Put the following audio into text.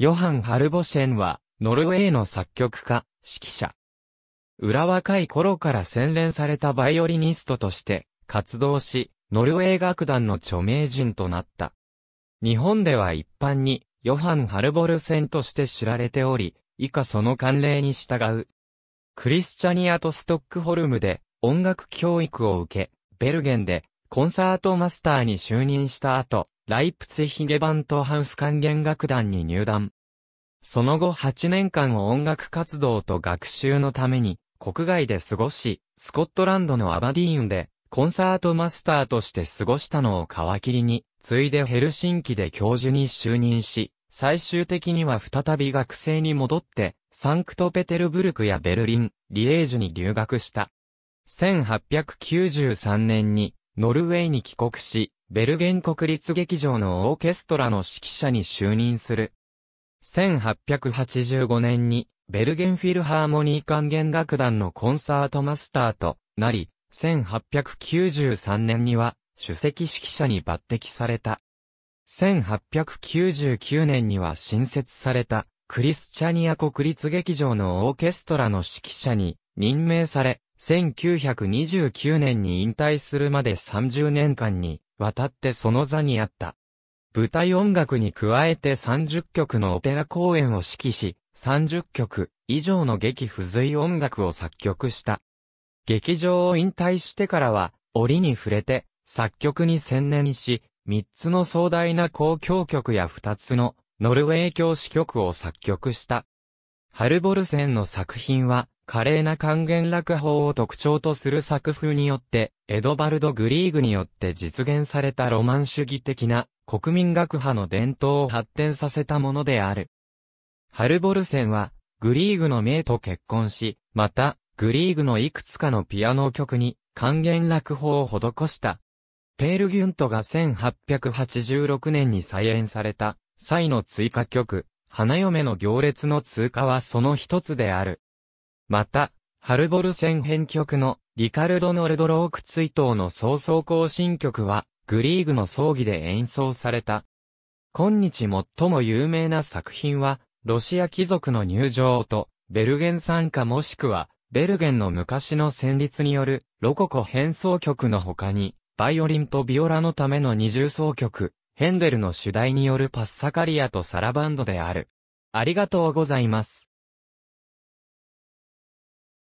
ヨハン・ハルボシェンは、ノルウェーの作曲家、指揮者。裏若い頃から洗練されたバイオリニストとして活動し、ノルウェー楽団の著名人となった。日本では一般に、ヨハン・ハルボルセンとして知られており、以下その慣例に従う。クリスチャニアとストックホルムで音楽教育を受け、ベルゲンでコンサートマスターに就任した後、ライプツヒゲバントハウス管弦楽団に入団。その後8年間を音楽活動と学習のために国外で過ごし、スコットランドのアバディーンでコンサートマスターとして過ごしたのを皮切りに、ついでヘルシンキで教授に就任し、最終的には再び学生に戻って、サンクトペテルブルクやベルリン、リエージュに留学した。1893年にノルウェーに帰国し、ベルゲン国立劇場のオーケストラの指揮者に就任する。1885年に、ベルゲンフィルハーモニー管弦楽団のコンサートマスターとなり、1893年には、首席指揮者に抜擢された。1899年には新設された、クリスチャニア国立劇場のオーケストラの指揮者に任命され、1929年に引退するまで30年間に渡ってその座にあった。舞台音楽に加えて30曲のオペラ公演を指揮し、30曲以上の劇付随音楽を作曲した。劇場を引退してからは、折に触れて、作曲に専念し、3つの壮大な公共曲や2つのノルウェー教師曲を作曲した。ハルボルセンの作品は、華麗な還元落法を特徴とする作風によって、エドバルド・グリーグによって実現されたロマン主義的な国民学派の伝統を発展させたものである。ハルボルセンは、グリーグの名と結婚し、また、グリーグのいくつかのピアノ曲に、還元落法を施した。ペールギュントが1886年に再演された、際の追加曲、花嫁の行列の通過はその一つである。また、ハルボル戦編曲のリカルド・ノルドローク追悼の早々行進曲は、グリーグの葬儀で演奏された。今日最も有名な作品は、ロシア貴族の入場と、ベルゲン参加もしくは、ベルゲンの昔の旋律による、ロココ変奏曲の他に、バイオリンとビオラのための二重奏曲、ヘンデルの主題によるパッサカリアとサラバンドである。ありがとうございます。